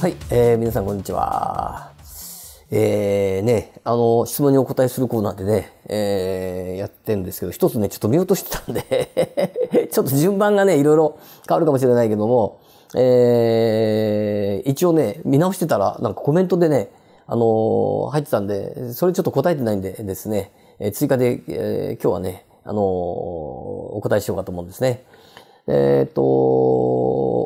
はい、えー、皆さんこんにちは。えー、ね、あの、質問にお答えするコーナーでね、えー、やってんですけど、一つね、ちょっと見落としてたんで ちょっと順番がね、いろいろ変わるかもしれないけども、えー、一応ね、見直してたら、なんかコメントでね、あのー、入ってたんで、それちょっと答えてないんでですね、えー、追加で、えー、今日はね、あのー、お答えしようかと思うんですね。えっ、と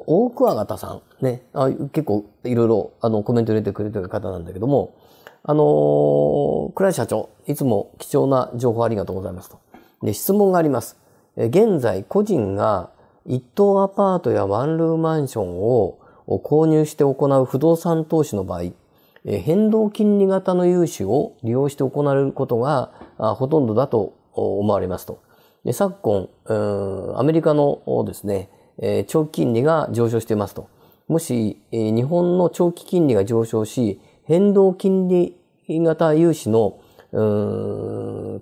大桑形さん、ね、あ結構いろいろあのコメント入れてくれてる方なんだけども、あのー、倉井社長、いつも貴重な情報ありがとうございますと。で、質問があります。現在、個人が一棟アパートやワンルームマンションを購入して行う不動産投資の場合、変動金利型の融資を利用して行われることがほとんどだと思われますと。で昨今、アメリカのですね、え長期金利が上昇していますと。もし、え日本の長期金利が上昇し、変動金利型融資の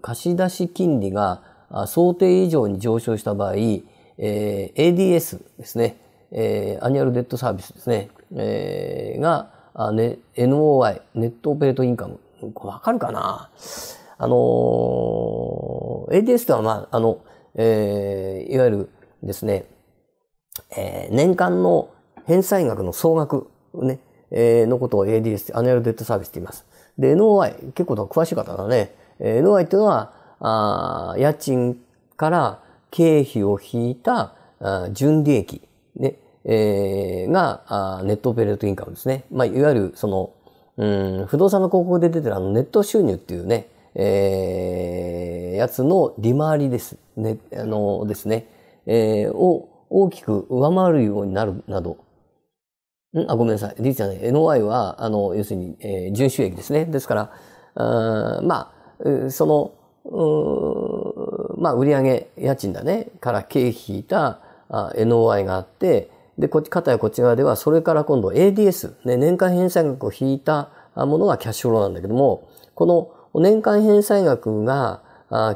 貸出金利が想定以上に上昇した場合、えー、ADS ですね、えー、アニュアルデッドサービスですね、えー、が、ね、NOI、ネットオペレートインカム。わかるかなあのー、ADS とは、まあ、あの、えー、いわゆるですね、えー、年間の返済額の総額、ね、えー、のことを ADS、アアルデッドサービスって言います。で、NOI、結構詳しい方だね。えー、NOI っていうのは、あ家賃から経費を引いたあ純利益、ねえー、があネットオペレートインカムですね。まあ、いわゆるその、うん、不動産の広告で出てるあのネット収入っていうね、えー、やつの利回りです。ね、あのですね。えー、を大きく上回るようになるなど、んあ、ごめんなさい。実はね、NOI は、あの、要するに、えー、純収益ですね。ですから、あまあ、その、まあ、売上家賃だね、から経費引いたあ NOI があって、で、こっち、片やこっち側では、それから今度 ADS、ね、年間返済額を引いたものがキャッシュフローなんだけども、この年間返済額が、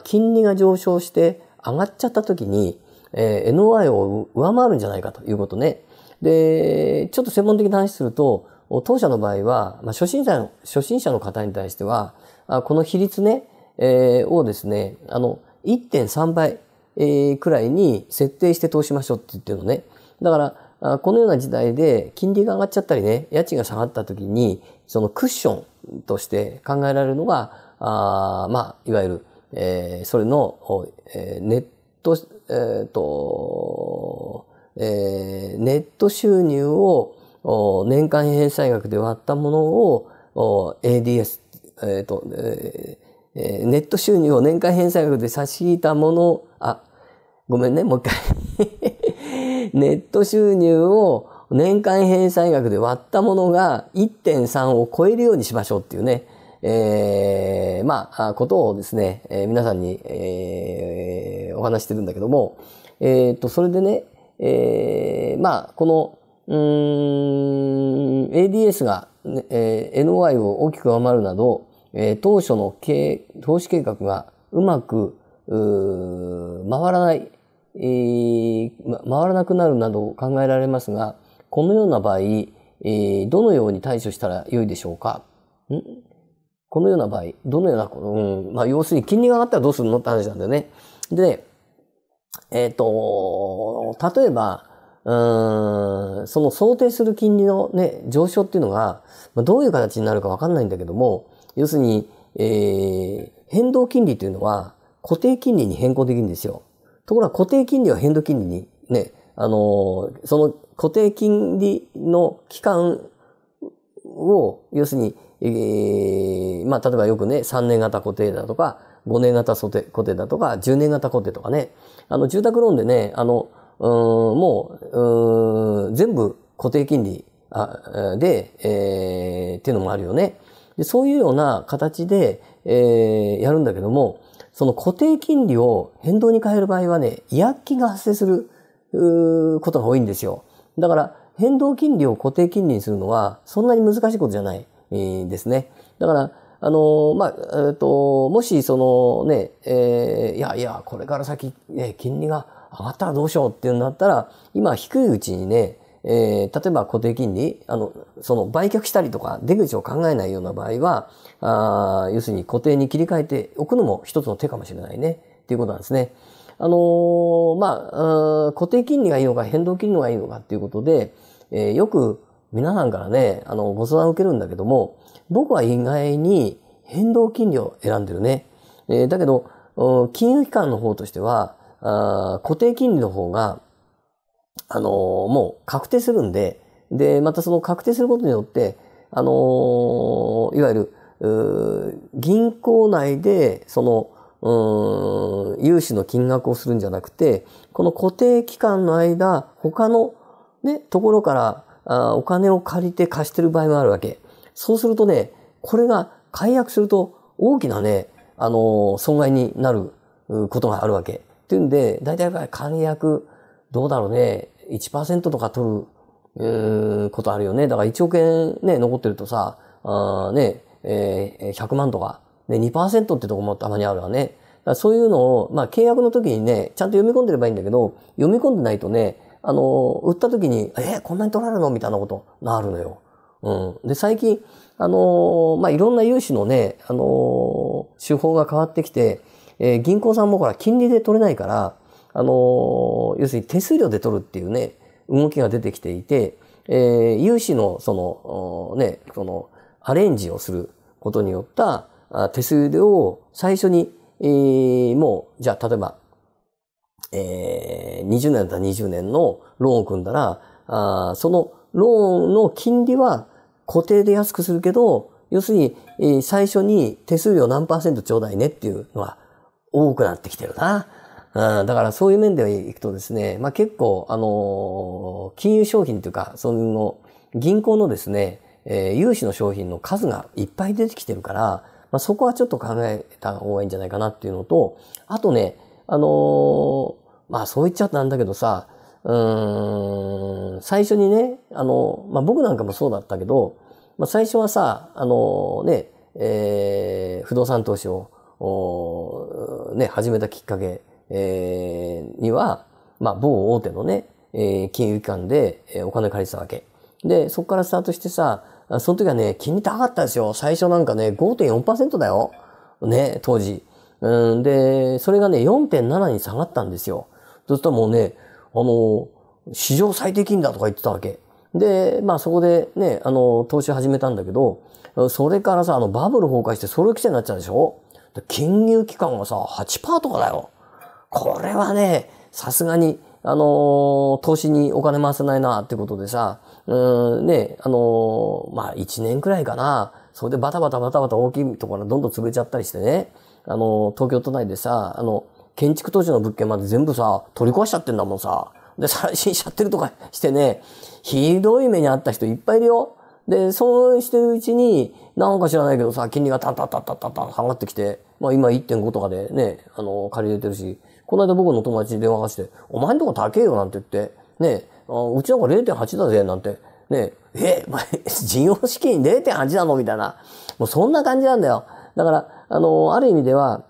金利が上昇して上がっちゃった時に、えー、NOI を上回るんじゃないかということね。で、ちょっと専門的な話すると、当社の場合は、まあ、初心者の、初心者の方に対しては、あこの比率ね、えー、をですね、あの、1.3倍、えー、くらいに設定して投資ましょうって言ってるのね。だから、あこのような時代で金利が上がっちゃったりね、家賃が下がった時に、そのクッションとして考えられるのが、あまあ、いわゆる、えー、それの、えー、ネット、えっ、ー、と、えー、ネット収入を年間返済額で割ったものを ADS、えっ、ー、と、えー、ネット収入を年間返済額で差し引いたもの、あ、ごめんね、もう一回 ネット収入を年間返済額で割ったものが1.3を超えるようにしましょうっていうね。えー、まあ、ことをですね、えー、皆さんに、えー、お話してるんだけども、えっ、と、それでね、えー、まあ、この、うん、ADS が、えー、n y を大きく上回るなど、えー、当初の経投資計画がうまくう回らない、えー、回らなくなるなど考えられますが、このような場合、えー、どのように対処したらよいでしょうかんこのような場合、どのような、うん、まあ、要するに金利が上がったらどうするのって話なんだよね。で、えっ、ー、と、例えば、うん、その想定する金利のね、上昇っていうのが、まあ、どういう形になるかわかんないんだけども、要するに、えー、変動金利というのは固定金利に変更できるんですよ。ところが固定金利は変動金利にね、あのー、その固定金利の期間を、要するに、えー、まあ、例えばよくね、3年型固定だとか、5年型固定だとか、10年型固定とかね、あの、住宅ローンでね、あの、うんもう、うん全部固定金利あで、えー、っていうのもあるよね。でそういうような形で、えー、やるんだけども、その固定金利を変動に変える場合はね、違約金が発生することが多いんですよ。だから、変動金利を固定金利にするのは、そんなに難しいことじゃない、ですね。だから、あのまあ、えっ、ー、と、もし、そのね、えー、いやいや、これから先、ね、金利が上がったらどうしようっていうんだったら、今低いうちにね、えー、例えば固定金利、あの、その売却したりとか出口を考えないような場合は、あ要するに固定に切り替えておくのも一つの手かもしれないね、っていうことなんですね。あのー、まあ、固定金利がいいのか変動金利がいいのかっていうことで、えー、よく皆さんからね、あの、ご相談を受けるんだけども、僕は意外に変動金利を選んでるね。えー、だけど、金融機関の方としては、あ固定金利の方が、あのー、もう確定するんで、で、またその確定することによって、あのー、いわゆる、銀行内で、その、う融資の金額をするんじゃなくて、この固定期間の間、他のね、ところからあお金を借りて貸してる場合もあるわけ。そうするとね、これが解約すると大きなね、あのー、損害になることがあるわけ。っていうんで、大体解約、どうだろうね、1%とか取る、うー、ことあるよね。だから1億円ね、残ってるとさ、あね、えー、100万とか、ね、2%ってとこもたまにあるわね。そういうのを、まあ、契約の時にね、ちゃんと読み込んでればいいんだけど、読み込んでないとね、あの、売った時に、えー、こんなに取られるのみたいなことあるのよ。うん。で、最近、あの、まあ、いろんな融資のね、あの、手法が変わってきて、えー、銀行さんもほら、金利で取れないから、あの、要するに手数料で取るっていうね、動きが出てきていて、えー、融資の、その、ね、この、アレンジをすることによった手数料を最初に、えー、もう、じゃあ、例えば、えー、20年だったら20年のローンを組んだら、あそのローンの金利は固定で安くするけど、要するに、えー、最初に手数料何パーセントちょうだいねっていうのは多くなってきてるな。うん、だからそういう面ではいくとですね、まあ、結構、あのー、金融商品というか、その、銀行のですね、えー、融資の商品の数がいっぱい出てきてるから、まあ、そこはちょっと考えた方がいいんじゃないかなっていうのと、あとね、あのまあそう言っちゃったんだけどさ、うん、最初にね、あの、まあ僕なんかもそうだったけど、まあ最初はさ、あのね、えー、不動産投資を、おね、始めたきっかけ、えー、には、まあ某大手のね、えー、金融機関で、えお金借りてたわけ。で、そこからスタートしてさ、その時はね、金利高かったですよ。最初なんかね、5.4%だよ。ね、当時。うん、で、それがね、4.7に下がったんですよ。そしたらもうね、あの、史上最低金だとか言ってたわけ。で、まあそこでね、あの、投資始めたんだけど、それからさ、あの、バブル崩壊してそれ規制になっちゃうでしょ金融機関がさ、8%とかだよ。これはね、さすがに、あの投資にお金回せないなってことでさ、うん、ね、あのまあ1年くらいかな。それでバタバタバタバタ大きいところどんどん潰れちゃったりしてね。あの、東京都内でさ、あの、建築当時の物件まで全部さ、取り壊しちゃってんだもんさ。で、再審しちゃってるとか してね、ひどい目にあった人いっぱいいるよ。で、そうしてるうちに、なんか知らないけどさ、金利がタんタんタんタんタんタン上がってきて、まあ今1.5とかでね、あの、借りれてるし、この間僕の友達に電話がして、お前んとこ高えよなんて言って、ね、うちなんか0.8だぜなんて、ね、え、事業資金0.8なのみたいな。もうそんな感じなんだよ。だから、あの、ある意味では、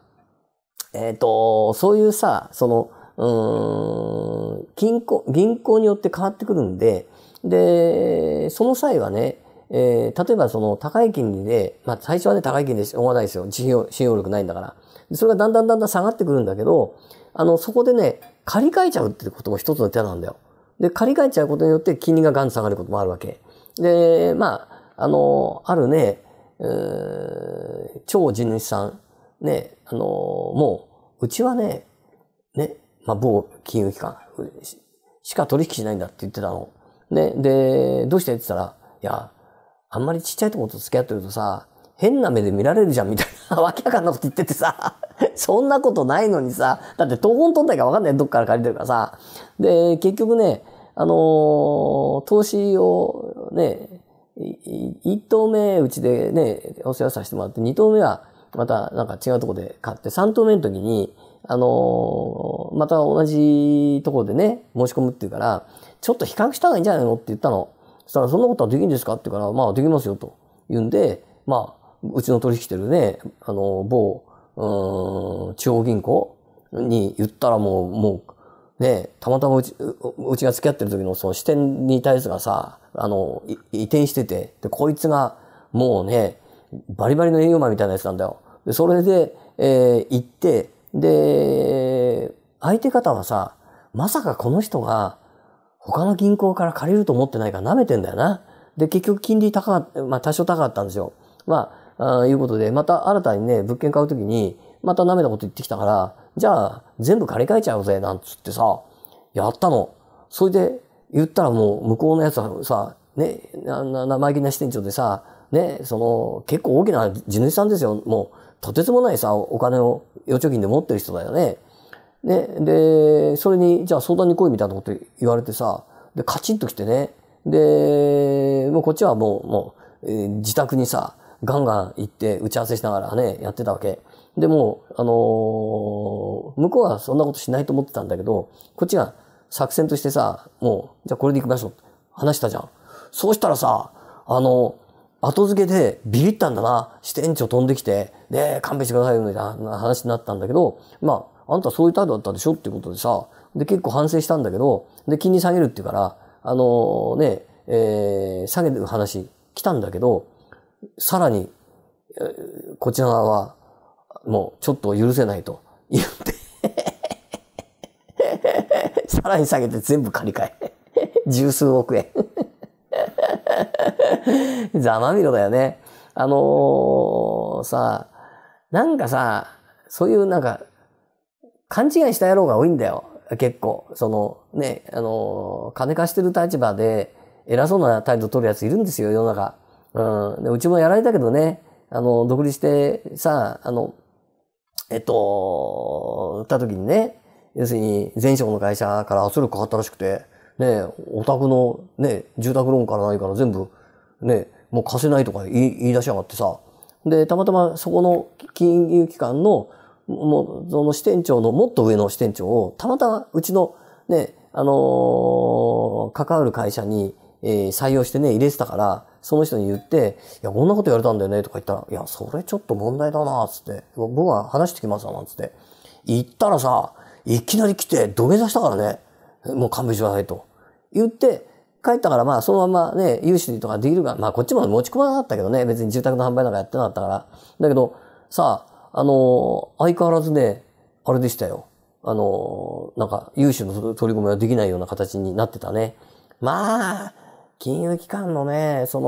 えっ、ー、と、そういうさ、その、うん、銀行、銀行によって変わってくるんで、で、その際はね、えー、例えばその高い金利で、まあ最初はね高い金利でしょうがないですよ。信用、信用力ないんだから。それがだんだんだんだん下がってくるんだけど、あの、そこでね、借り換えちゃうってことも一つの手なんだよ。で、借り換えちゃうことによって金利がガン下がることもあるわけ。で、まあ、あの、あるね、え超地主さん、ね、あのー、もう、うちはね、ね、まあ、某金融機関しか取引しないんだって言ってたの。ね、で、どうしてって言ったら、いや、あんまりちっちゃいとこと付き合ってるとさ、変な目で見られるじゃんみたいな、わけわかんなこと言っててさ、そんなことないのにさ、だって東本取んないかわかんないどっから借りてるからさ。で、結局ね、あのー、投資をね、一頭目うちでね、お世話させてもらって、二頭目はまたなんか違うとこで買って、三頭目の時に、あのー、また同じとこでね、申し込むっていうから、ちょっと比較した方がいいんじゃないのって言ったの。そしたら、そんなことはできるんですかって言うから、まあできますよと言うんで、まあ、うちの取引してるね、あのー、某、うん、地方銀行に言ったらもう、もう、で、たまたまうち、うちが付き合ってる時のその視点に対すがさ、あの、移転してて、で、こいつが、もうね、バリバリの営業マンみたいなやつなんだよ。で、それで、えー、行って、で、相手方はさ、まさかこの人が、他の銀行から借りると思ってないから舐めてんだよな。で、結局金利高かった、まあ多少高かったんですよ。まあ、あいうことで、また新たにね、物件買うときに、また舐めたこと言ってきたから、じゃあ、全部借り換えちゃうぜ、なんつってさ、やったの。それで、言ったらもう、向こうのやつはさ、ね、生意気な支店長でさ、ね、その、結構大きな地主さんですよ。もう、とてつもないさ、お金を預貯金で持ってる人だよね。ね、で、それに、じゃあ相談に来いみたいなこと言われてさ、で、カチンと来てね、で、もうこっちはもう、もう、えー、自宅にさ、ガンガン行って打ち合わせしながらね、やってたわけ。でも、あのー、向こうはそんなことしないと思ってたんだけど、こっちが作戦としてさ、もう、じゃあこれで行きましょう。話したじゃん。そうしたらさ、あの、後付けでビビったんだな。支店長飛んできて、で、勘弁してくださいよ、みたいな話になったんだけど、まあ、あんたそういう態度だったでしょっていうことでさ、で、結構反省したんだけど、で、金利下げるって言うから、あのー、ね、えー、下げる話来たんだけど、さらに、こちら側はもうちょっと許せないと言って さらに下げて全部借り換え。十数億円 ざまみろだよね。あのー、さ、なんかさ、そういうなんか、勘違いした野郎が多いんだよ。結構。その、ね、あのー、金貸してる立場で、偉そうな態度取るやついるんですよ、世の中。うん。で、うちもやられたけどね、あの、独立してさ、あの、えっと、売った時にね、要するに前職の会社から圧力かかったらしくて、ね、お宅のね、住宅ローンからないから全部、ね、もう貸せないとか言い出しやがってさ。で、たまたまそこの金融機関の、もう、その支店長のもっと上の支店長を、たまたまうちのね、あのー、関わる会社に、えー、採用してね、入れてたから、その人に言って、いや、こんなこと言われたんだよね、とか言ったら、いや、それちょっと問題だな、つって、僕は話してきますわ、なんつって。行ったらさ、いきなり来て土下座したからね、もう勘弁してくださいと。言って、帰ったからまあそのままね、融資とかできるが、まあこっちも持ち込まなかったけどね、別に住宅の販売なんかやってなかったから。だけど、さあ、あのー、相変わらずね、あれでしたよ。あのー、なんか、融資の取り込みはできないような形になってたね。まあ、金融機関のね、そ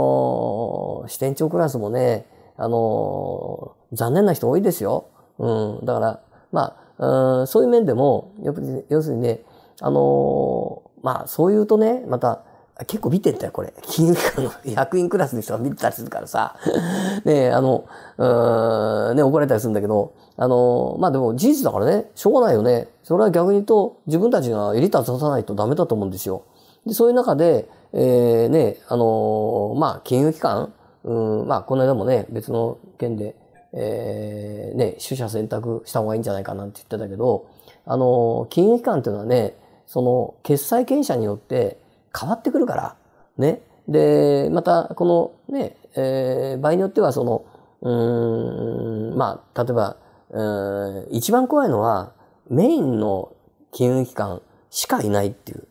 の、支店長クラスもね、あの、残念な人多いですよ。うん。だから、まあ、うん、そういう面でも、やっぱり、要するにね、あの、まあ、そう言うとね、また、結構見てんだよ、これ。金融機関の役員クラスの人が見てたりするからさ。ねあの、うん、ね、怒られたりするんだけど、あの、まあでも事実だからね、しょうがないよね。それは逆に言うと、自分たちがエリートを出さないとダメだと思うんですよ。で、そういう中で、えー、ね、あのー、まあ、金融機関、うん、まあ、この間もね、別の件で、えー、ね、取捨選択した方がいいんじゃないかなって言ってたけど、あのー、金融機関っていうのはね、その、決済権者によって変わってくるから、ね。で、また、このね、えー、場合によっては、その、うん、まあ、例えば、一番怖いのは、メインの金融機関しかいないっていう、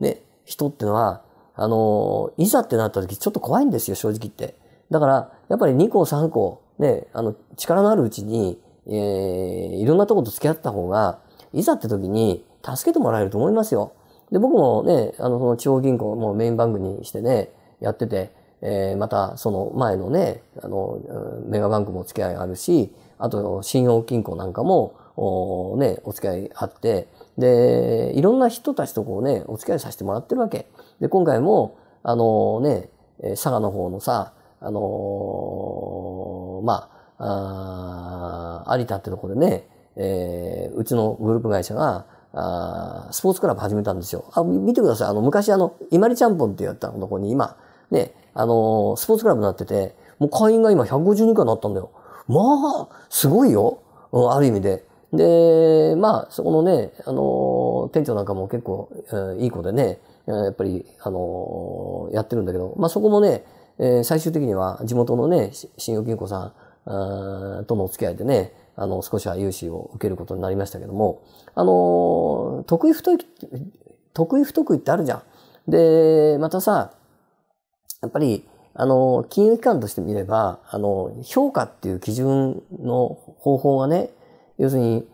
ね、人っていうのは、あの、いざってなった時ちょっと怖いんですよ、正直言って。だから、やっぱり2個3個、ね、あの、力のあるうちに、えー、いろんなとこと付き合った方が、いざって時に助けてもらえると思いますよ。で、僕もね、あの、その地方銀行もメイン番組にしてね、やってて、えー、またその前のね、あの、メガバンクもお付き合いあるし、あと信用金庫なんかも、おね、お付き合いあって、で、いろんな人たちとこうね、お付き合いさせてもらってるわけ。で、今回も、あのね、佐賀の方のさ、あのー、まあ、あ有田ってとこでね、えー、うちのグループ会社が、あスポーツクラブ始めたんですよ。あ、見てください。あの、昔あの、いまりちゃんぽんってやったとこに今、ね、あのー、スポーツクラブになってて、もう会員が今150人らいになったんだよ。まあ、すごいよ。うん、ある意味で。で、まあ、そこのね、あの、店長なんかも結構、えー、いい子でね、やっぱり、あの、やってるんだけど、まあそこもね、えー、最終的には地元のね、信用金庫さんとのお付き合いでね、あの、少しは融資を受けることになりましたけども、あの、得意不得意、得意不得意ってあるじゃん。で、またさ、やっぱり、あの、金融機関として見れば、あの、評価っていう基準の方法がね、要するに、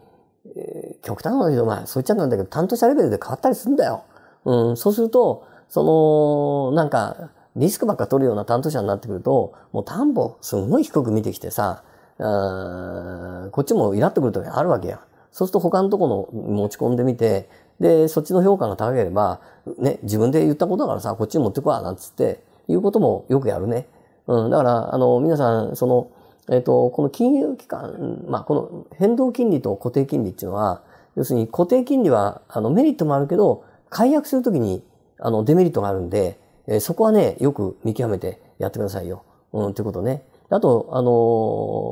えー、極端なこと言うと、まあ、そう言っちゃなんだけど、担当者レベルで変わったりするんだよ。うん、そうすると、その、なんか、リスクばっか取るような担当者になってくると、もう担保すごい低く見てきてさ、ん、こっちもイラっとくる時あるわけや。そうすると他のとこの持ち込んでみて、で、そっちの評価が高ければ、ね、自分で言ったことだからさ、こっちに持ってこわ、なんつって、いうこともよくやるね。うん、だから、あの、皆さん、その、えっ、ー、と、この金融機関、まあ、この変動金利と固定金利っていうのは、要するに固定金利は、あの、メリットもあるけど、解約するときに、あの、デメリットがあるんで、えー、そこはね、よく見極めてやってくださいよ。うん、ということね。あと、あの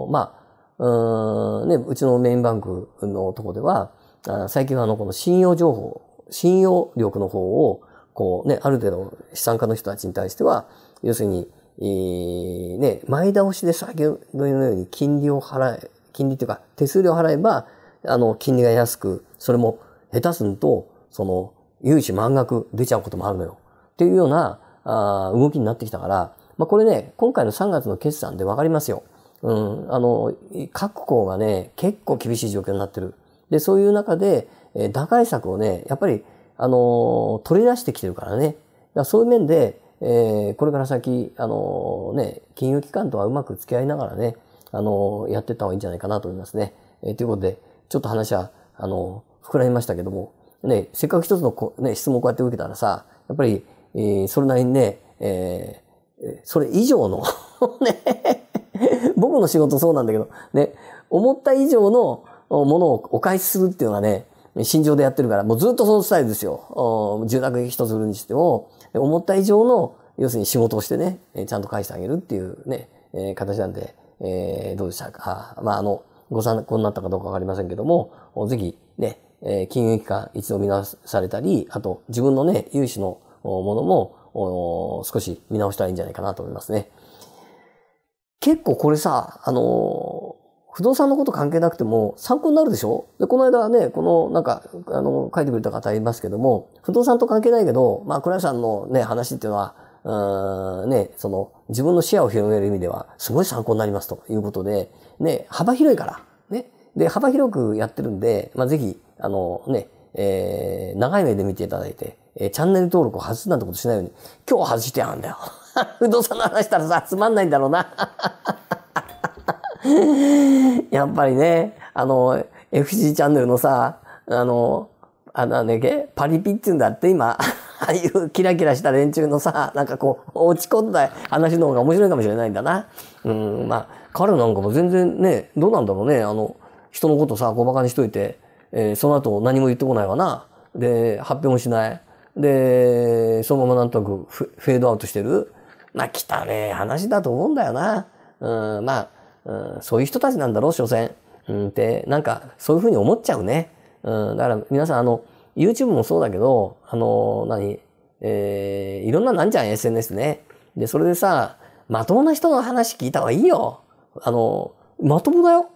ー、まあ、うん、ね、うちのメインバンクのとこでは、あ最近はあの、この信用情報、信用力の方を、こうね、ある程度資産家の人たちに対しては、要するに、えー、ね、前倒しで先ほどのように金利を払え、金利というか手数料払えば、あの、金利が安く、それも下手すると、その、融資満額出ちゃうこともあるのよ。っていうような、あ動きになってきたから、まあ、これね、今回の3月の決算でわかりますよ。うん、あの、各校がね、結構厳しい状況になってる。で、そういう中で、え打開策をね、やっぱり、あの取り出してきてるからね。だらそういう面で、えー、これから先、あのね、金融機関とはうまく付き合いながらね、あのやってった方がいいんじゃないかなと思いますね。えー、ということで、ちょっと話は、あの膨らみましたけども、ね、せっかく一つのこ、ね、質問をこうやって受けたらさ、やっぱり、えー、それなりにね、えー、それ以上の ね、僕の仕事そうなんだけど、ね、思った以上のものをお返しするっていうのはね、心情でやってるから、もうずっとそのスタイルですよ。住宅一つ売るにしても、思った以上の、要するに仕事をしてね、ちゃんと返してあげるっていうね、えー、形なんで、えー、どうでしたか。まあ、あの、ご参考になったかどうかわかりませんけども、ぜひね、え金融機関一度見直されたり、あと自分のね、融資のものも少し見直したらいいんじゃないかなと思いますね。結構これさ、あの不動産のこと関係なくても参考になるでしょで、この間ね、このなんか、あの、書いてくれた方いますけども、不動産と関係ないけど、まあ、倉さんのね、話っていうのは、うんね、その、自分の視野を広げる意味では、すごい参考になりますということで、ね、幅広いから、ね。で、幅広くやってるんで、まあ、ぜひ、あのね、えー、長い目で見ていただいて、えー、チャンネル登録を外すなんてことしないように、今日外してやるんだよ。不動産の話したらさ、つまんないんだろうな。やっぱりね、あの、FC チャンネルのさ、あの、あのね、パリピって言うんだって今、ああいうキラキラした連中のさ、なんかこう、落ち込んだ話の方が面白いかもしれないんだな。うん、まあ、彼なんかも全然ね、どうなんだろうね、あの、人のことさ、小馬鹿にしといて、えー、その後何も言ってこないわな。で、発表もしない。で、そのままなんとなくフェードアウトしてる。まあ、汚ねえ話だと思うんだよな。うん、まあ、うん、そういう人たちなんだろう、所詮。うん、って、なんか、そういうふうに思っちゃうね。うん、だから皆さん、あの、YouTube もそうだけど、あの、何、えー、いろんななんじゃん、SNS ね。で、それでさ、まともな人の話聞いた方がいいよ。あの、まともだよ。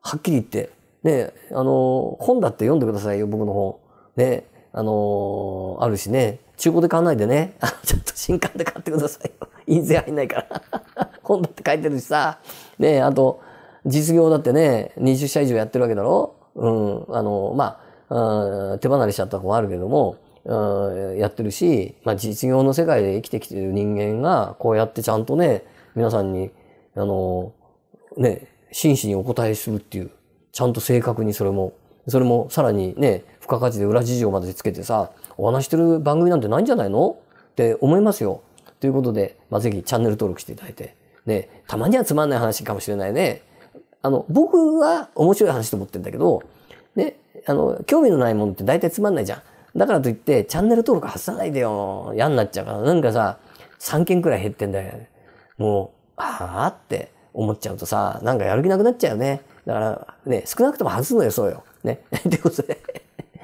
はっきり言って。ね、あの、本だって読んでくださいよ、僕の本。ね、あのー、あるしね、中古で買わないでね、あの、ちょっと新刊で買ってくださいよ。印税入んないから。本だって書いてるしさ、ねあと、実業だってね、20社以上やってるわけだろうん、あの、まあ、うん、手離れしちゃった子もあるけども、うん、やってるし、まあ、実業の世界で生きてきてる人間が、こうやってちゃんとね、皆さんに、あの、ね、真摯にお答えするっていう、ちゃんと正確にそれも、それもさらにね、付加価値で裏事情までつけてさ、お話してる番組なんてないんじゃないのって思いますよ。ということで、まあ、ぜひチャンネル登録していただいて、ね、たまにはつまんない話かもしれないね。あの、僕は面白い話と思ってるんだけど、ね、あの、興味のないものって大体つまんないじゃん。だからといって、チャンネル登録外さないでよ。嫌になっちゃうから、なんかさ、3件くらい減ってんだよ、ね。もう、はぁって思っちゃうとさ、なんかやる気なくなっちゃうよね。だから、ね、少なくとも外すのよ、そうよ。ね。ということで、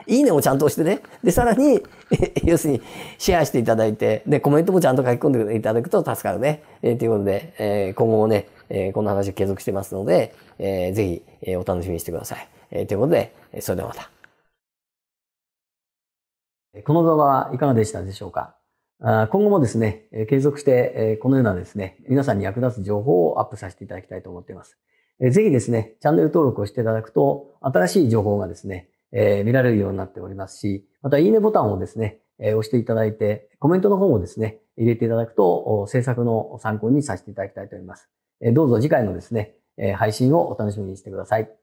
いいねもちゃんと押してね。で、さらに、要するに、シェアしていただいて、で、コメントもちゃんと書き込んでいただくと助かるね。えー、ということで、えー、今後もね、えー、こんな話を継続してますので、えー、ぜひ、えー、お楽しみにしてください。えー、ということで、それではまた。この動画はいかがでしたでしょうか今後もですね、継続して、このようなですね、皆さんに役立つ情報をアップさせていただきたいと思っています。えぜひですね、チャンネル登録をしていただくと、新しい情報がですね、えー、見られるようになっておりますし、また、いいねボタンをですね、えー、押していただいて、コメントの方もですね、入れていただくと、制作の参考にさせていただきたいと思います。えどうぞ次回のですね、え配信をお楽しみにしてください。